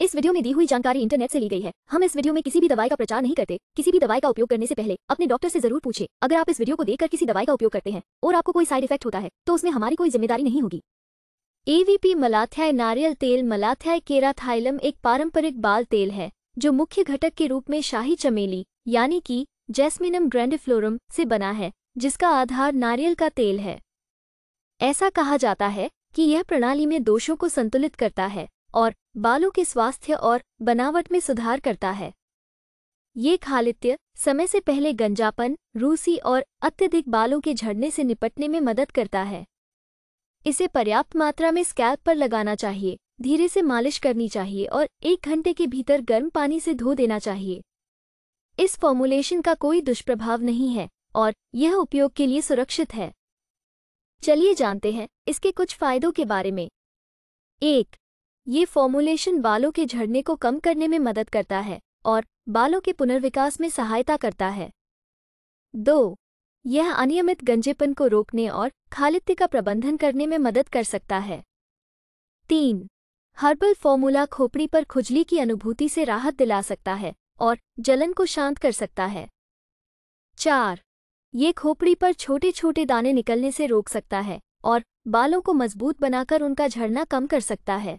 इस वीडियो में दी हुई जानकारी इंटरनेट से ली गई है हम इस वीडियो में किसी भी दवाई का प्रचार नहीं करते किसी भी दवाई का उपयोग करने से पहले अपने डॉक्टर से जरूर पूछे अगर आप इस वीडियो को देखकर किसी दवाई का उपयोग करते हैं और आपको कोई साइड इफेक्ट होता है तो उसमें हमारी कोई जिम्मेदारी नहीं होगी एवीपी मलाथ्याय नारियल तेल मलाथ्याय केराथाइलम एक पारंपरिक बाल तेल है जो मुख्य घटक के रूप में शाही चमेली यानी कि जैस्मिनम ग्रैंडफ्लोरम से बना है जिसका आधार नारियल का तेल है ऐसा कहा जाता है कि यह प्रणाली में दोषों को संतुलित करता है और बालों के स्वास्थ्य और बनावट में सुधार करता है ये खालित्य समय से पहले गंजापन रूसी और अत्यधिक बालों के झड़ने से निपटने में मदद करता है इसे पर्याप्त मात्रा में स्कैल्प पर लगाना चाहिए धीरे से मालिश करनी चाहिए और एक घंटे के भीतर गर्म पानी से धो देना चाहिए इस फॉर्मूलेशन का कोई दुष्प्रभाव नहीं है और यह उपयोग के लिए सुरक्षित है चलिए जानते हैं इसके कुछ फायदों के बारे में एक ये फॉर्मुलेशन बालों के झड़ने को कम करने में मदद करता है और बालों के पुनर्विकास में सहायता करता है दो यह अनियमित गंजेपन को रोकने और खालित्य का प्रबंधन करने में मदद कर सकता है तीन हर्बल फॉर्मूला खोपड़ी पर खुजली की अनुभूति से राहत दिला सकता है और जलन को शांत कर सकता है चार ये खोपड़ी पर छोटे छोटे दाने निकलने से रोक सकता है और बालों को मजबूत बनाकर उनका झड़ना कम कर सकता है